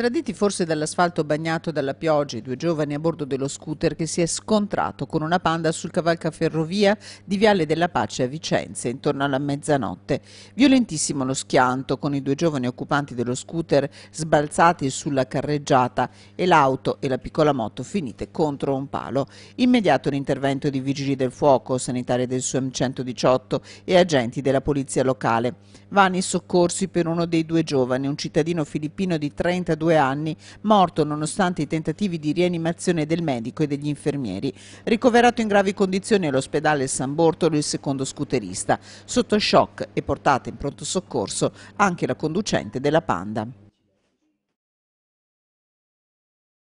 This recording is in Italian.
Traditi forse dall'asfalto bagnato dalla pioggia, i due giovani a bordo dello scooter che si è scontrato con una panda sul cavalcaferrovia di Viale della Pace a Vicenza intorno alla mezzanotte. Violentissimo lo schianto con i due giovani occupanti dello scooter sbalzati sulla carreggiata e l'auto e la piccola moto finite contro un palo. Immediato l'intervento di vigili del fuoco, sanitari del SUM 118 e agenti della polizia locale. Vani soccorsi per uno dei due giovani, un cittadino filippino di 32 32 anni, morto nonostante i tentativi di rianimazione del medico e degli infermieri. Ricoverato in gravi condizioni all'ospedale San Bortolo il secondo scooterista. Sotto shock e portata in pronto soccorso anche la conducente della Panda.